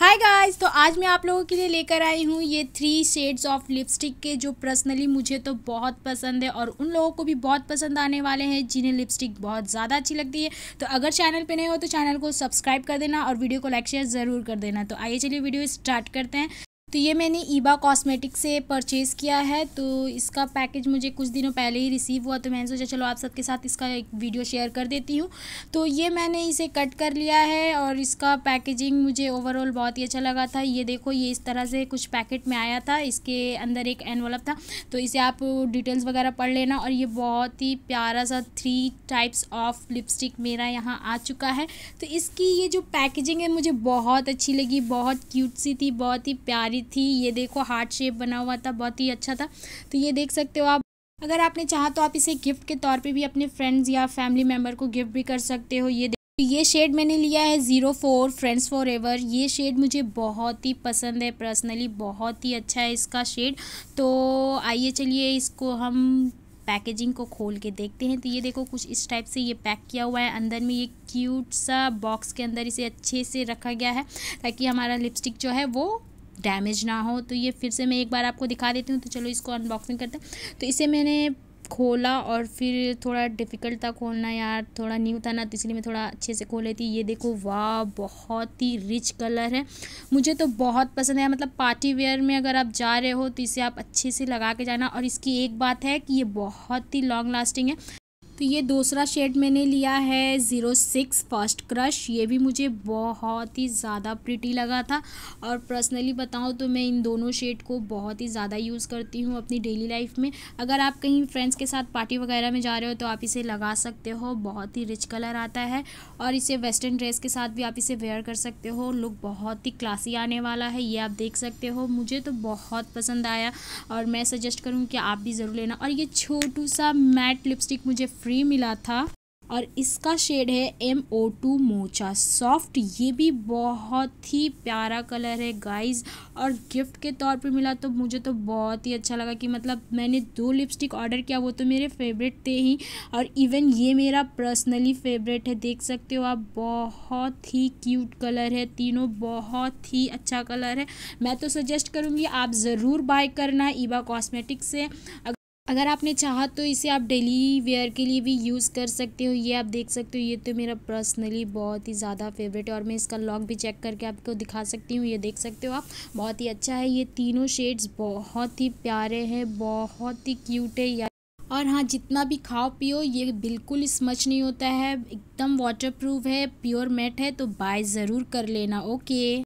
hi guys तो आज मैं आप लोगों के लिए लेकर आई हूँ ये थ्री शेड्स ऑफ लिपस्टिक के जो पर्सनली मुझे तो बहुत पसंद है और उन लोगों को भी बहुत पसंद आने वाले हैं जिन्हें लिपस्टिक बहुत ज़्यादा अच्छी लगती है तो अगर चैनल पे नए हो तो चैनल को सब्सक्राइब कर देना और वीडियो को लाइक शेयर ज़रूर कर देना तो आइए चलिए वीडियो स्टार्ट करते हैं तो ये मैंने ईबा कॉस्मेटिक से परचेज़ किया है तो इसका पैकेज मुझे कुछ दिनों पहले ही रिसीव हुआ तो मैंने सोचा चलो आप सबके साथ इसका एक वीडियो शेयर कर देती हूँ तो ये मैंने इसे कट कर लिया है और इसका पैकेजिंग मुझे ओवरऑल बहुत ही अच्छा लगा था ये देखो ये इस तरह से कुछ पैकेट में आया था इसके अंदर एक एनवलप था तो इसे आप डिटेल्स वगैरह पढ़ लेना और ये बहुत ही प्यारा सा थ्री टाइप्स ऑफ लिपस्टिक मेरा यहाँ आ चुका है तो इसकी ये जो पैकेजिंग है मुझे बहुत अच्छी लगी बहुत क्यूट सी थी बहुत ही प्यारी थी ये देखो हार्ट शेप बना हुआ था बहुत ही अच्छा था तो ये देख सकते हो आप अगर आपने चाहा तो आप इसे गिफ्ट के तौर पे भी अपने फ्रेंड्स या फैमिली मेम्बर को गिफ्ट भी कर सकते हो ये देखो तो ये शेड मैंने लिया है zero four friends forever ये शेड मुझे बहुत ही पसंद है पर्सनली बहुत ही अच्छा है इसका शेड तो आइए चलिए इसको हम पैकेजिंग को खोल के देखते हैं तो ये देखो कुछ इस टाइप से ये पैक किया हुआ है अंदर में ये क्यूट सा बॉक्स के अंदर इसे अच्छे से रखा गया है ताकि हमारा लिपस्टिक जो है वो डैमेज ना हो तो ये फिर से मैं एक बार आपको दिखा देती हूँ तो चलो इसको अनबॉक्सिंग करते हैं तो इसे मैंने खोला और फिर थोड़ा डिफ़िकल्ट था खोलना यार थोड़ा न्यू था ना तो इसलिए मैं थोड़ा अच्छे से खोल लेती ये देखो वाह बहुत ही रिच कलर है मुझे तो बहुत पसंद है मतलब पार्टी वेयर में अगर आप जा रहे हो तो इसे आप अच्छे से लगा के जाना और इसकी एक बात है कि ये बहुत ही लॉन्ग लास्टिंग है तो ये दूसरा शेड मैंने लिया है ज़ीरो सिक्स फर्स्ट क्रश ये भी मुझे बहुत ही ज़्यादा प्रिटी लगा था और पर्सनली बताऊँ तो मैं इन दोनों शेड को बहुत ही ज़्यादा यूज़ करती हूँ अपनी डेली लाइफ में अगर आप कहीं फ्रेंड्स के साथ पार्टी वगैरह में जा रहे हो तो आप इसे लगा सकते हो बहुत ही रिच कलर आता है और इसे वेस्टर्न ड्रेस के साथ भी आप इसे वेयर कर सकते हो लुक बहुत ही क्लासी आने वाला है ये आप देख सकते हो मुझे तो बहुत पसंद आया और मैं सजेस्ट करूँ कि आप भी ज़रूर लेना और ये छोटू सा मैट लिपस्टिक मुझे फ्री मिला था और इसका शेड है M O two mocha soft ये भी बहुत ही प्यारा कलर है गाइस और गिफ्ट के तौर पे मिला तो मुझे तो बहुत ही अच्छा लगा कि मतलब मैंने दो लिपस्टिक ऑर्डर किया वो तो मेरे फेवरेट थे ही और इवन ये मेरा पर्सनली फेवरेट है देख सकते हो आप बहुत ही क्यूट कलर है तीनों बहुत ही अच्छा कलर है मैं तो सजेस्ट करूँगी आप ज़रूर बाय करना ईबा कॉस्मेटिक से अगर आपने चाहा तो इसे आप डेली वेयर के लिए भी यूज़ कर सकते हो ये आप देख सकते हो ये तो मेरा पर्सनली बहुत ही ज़्यादा फेवरेट है और मैं इसका लॉक भी चेक करके आपको दिखा सकती हूँ ये देख सकते हो आप बहुत ही अच्छा है ये तीनों शेड्स बहुत ही प्यारे हैं बहुत ही क्यूट है यार और हाँ जितना भी खाओ पियो ये बिल्कुल स्मच नहीं होता है एकदम प्रूफ है प्योर मेट है तो बाय ज़रूर कर लेना ओके